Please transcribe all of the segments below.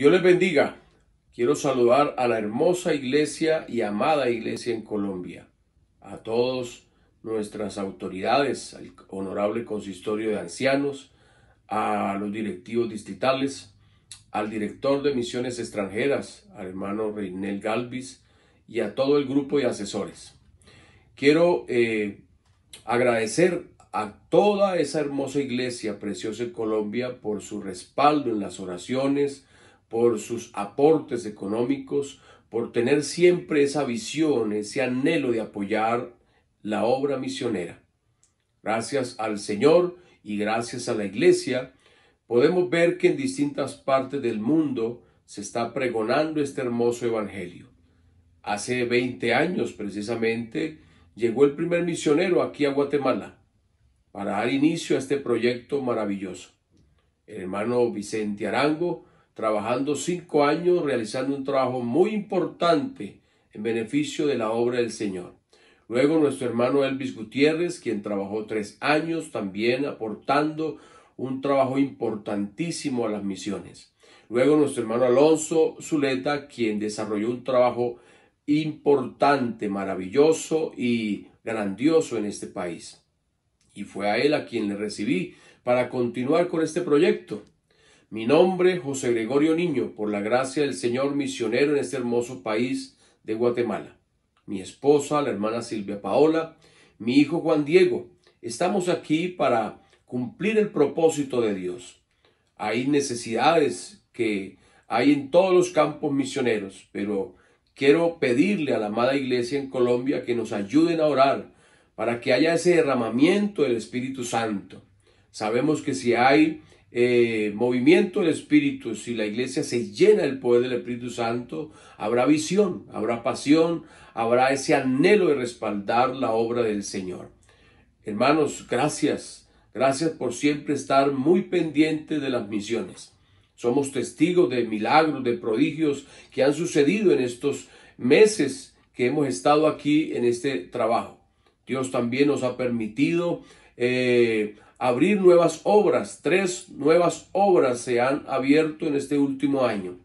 Dios les bendiga. Quiero saludar a la hermosa iglesia y amada iglesia en Colombia, a todas nuestras autoridades, al honorable consistorio de ancianos, a los directivos distritales, al director de misiones extranjeras, al hermano Reinel Galvis, y a todo el grupo de asesores. Quiero eh, agradecer a toda esa hermosa iglesia preciosa en Colombia por su respaldo en las oraciones, por sus aportes económicos, por tener siempre esa visión, ese anhelo de apoyar la obra misionera. Gracias al Señor y gracias a la Iglesia, podemos ver que en distintas partes del mundo se está pregonando este hermoso Evangelio. Hace 20 años precisamente llegó el primer misionero aquí a Guatemala para dar inicio a este proyecto maravilloso. El hermano Vicente Arango trabajando cinco años, realizando un trabajo muy importante en beneficio de la obra del Señor. Luego nuestro hermano Elvis Gutiérrez, quien trabajó tres años también aportando un trabajo importantísimo a las misiones. Luego nuestro hermano Alonso Zuleta, quien desarrolló un trabajo importante, maravilloso y grandioso en este país. Y fue a él a quien le recibí para continuar con este proyecto. Mi nombre, José Gregorio Niño, por la gracia del Señor misionero en este hermoso país de Guatemala. Mi esposa, la hermana Silvia Paola, mi hijo Juan Diego. Estamos aquí para cumplir el propósito de Dios. Hay necesidades que hay en todos los campos misioneros, pero quiero pedirle a la amada iglesia en Colombia que nos ayuden a orar para que haya ese derramamiento del Espíritu Santo. Sabemos que si hay eh, movimiento del Espíritu, si la iglesia se llena del poder del Espíritu Santo, habrá visión, habrá pasión, habrá ese anhelo de respaldar la obra del Señor. Hermanos, gracias, gracias por siempre estar muy pendiente de las misiones. Somos testigos de milagros, de prodigios que han sucedido en estos meses que hemos estado aquí en este trabajo. Dios también nos ha permitido eh, abrir nuevas obras. Tres nuevas obras se han abierto en este último año.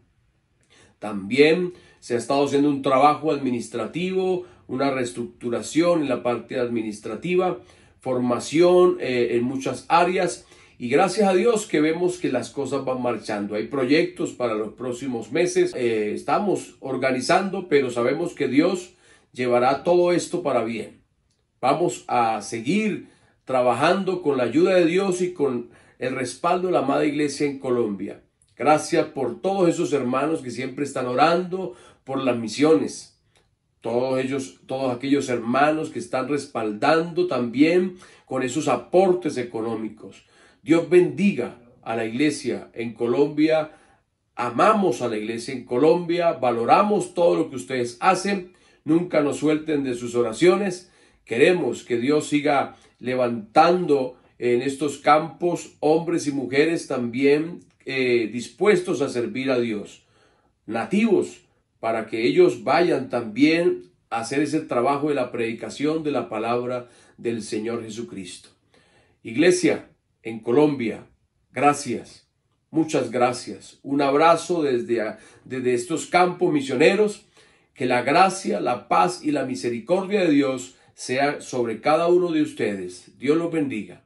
También se ha estado haciendo un trabajo administrativo, una reestructuración en la parte administrativa, formación eh, en muchas áreas. Y gracias a Dios que vemos que las cosas van marchando. Hay proyectos para los próximos meses. Eh, estamos organizando, pero sabemos que Dios llevará todo esto para bien. Vamos a seguir trabajando con la ayuda de Dios y con el respaldo de la amada iglesia en Colombia. Gracias por todos esos hermanos que siempre están orando por las misiones. Todos ellos, todos aquellos hermanos que están respaldando también con esos aportes económicos. Dios bendiga a la iglesia en Colombia. Amamos a la iglesia en Colombia, valoramos todo lo que ustedes hacen. Nunca nos suelten de sus oraciones. Queremos que Dios siga levantando en estos campos hombres y mujeres también eh, dispuestos a servir a Dios, nativos, para que ellos vayan también a hacer ese trabajo de la predicación de la palabra del Señor Jesucristo. Iglesia en Colombia, gracias, muchas gracias. Un abrazo desde, desde estos campos misioneros. Que la gracia, la paz y la misericordia de Dios sea sobre cada uno de ustedes. Dios los bendiga.